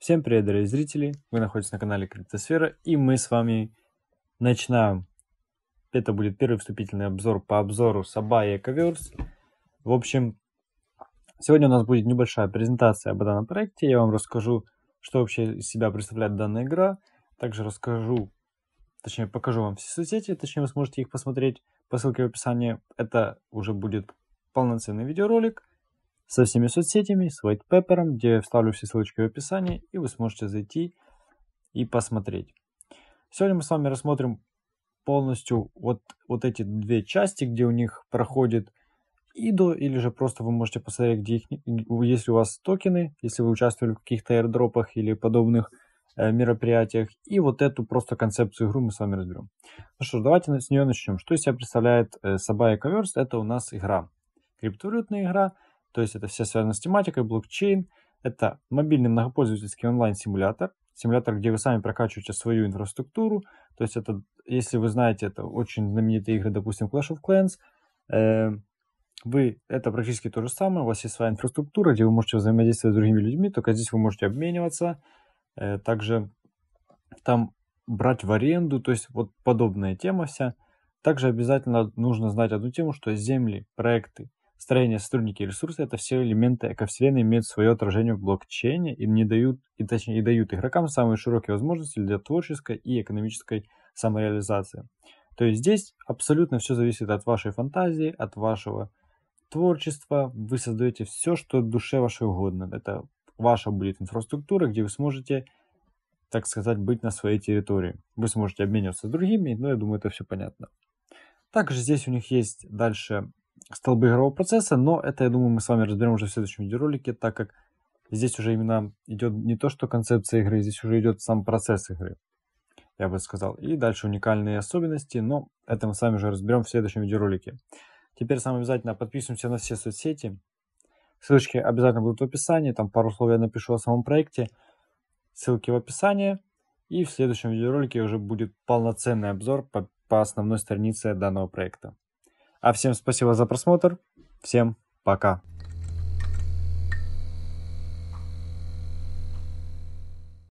Всем привет, дорогие зрители! Вы находитесь на канале Криптосфера, и мы с вами начинаем. Это будет первый вступительный обзор по обзору Сабая Coverse. В общем, сегодня у нас будет небольшая презентация об данном проекте. Я вам расскажу, что вообще из себя представляет данная игра. Также расскажу, точнее покажу вам все соцсети, точнее вы сможете их посмотреть по ссылке в описании. Это уже будет полноценный видеоролик со всеми соцсетями, с white paper, где я вставлю все ссылочки в описании, и вы сможете зайти и посмотреть. Сегодня мы с вами рассмотрим полностью вот, вот эти две части, где у них проходит IDO, или же просто вы можете посмотреть, где их, если у вас токены, если вы участвовали в каких-то аирдропах или подобных э, мероприятиях. И вот эту просто концепцию игру мы с вами разберем. Ну что ж, давайте с нее начнем. Что из себя представляет э, Sabaya Covers? Это у нас игра. Криптовалютная игра – то есть это все связано с тематикой, блокчейн. Это мобильный многопользовательский онлайн-симулятор. Симулятор, где вы сами прокачиваете свою инфраструктуру. То есть это, если вы знаете, это очень знаменитые игры, допустим, Clash of Clans. Э, вы, это практически то же самое. У вас есть своя инфраструктура, где вы можете взаимодействовать с другими людьми. Только здесь вы можете обмениваться. Э, также там брать в аренду, то есть вот подобная тема вся. Также обязательно нужно знать одну тему, что земли, проекты строение, сотрудники ресурсы — это все элементы экосвселенной имеют свое отражение в блокчейне и не дают, и точнее, и дают игрокам самые широкие возможности для творческой и экономической самореализации. То есть здесь абсолютно все зависит от вашей фантазии, от вашего творчества. Вы создаете все, что душе вашей угодно. Это ваша будет инфраструктура, где вы сможете, так сказать, быть на своей территории. Вы сможете обмениваться с другими, но я думаю, это все понятно. Также здесь у них есть дальше столбы игрового процесса, но это, я думаю, мы с вами разберем уже в следующем видеоролике, так как здесь уже именно идет не то, что концепция игры, здесь уже идет сам процесс игры, я бы сказал. И дальше уникальные особенности, но это мы с вами уже разберем в следующем видеоролике. Теперь сам обязательно подписываемся на все соцсети. Ссылочки обязательно будут в описании, там пару слов я напишу о самом проекте. Ссылки в описании. И в следующем видеоролике уже будет полноценный обзор по, по основной странице данного проекта. А всем спасибо за просмотр. Всем пока.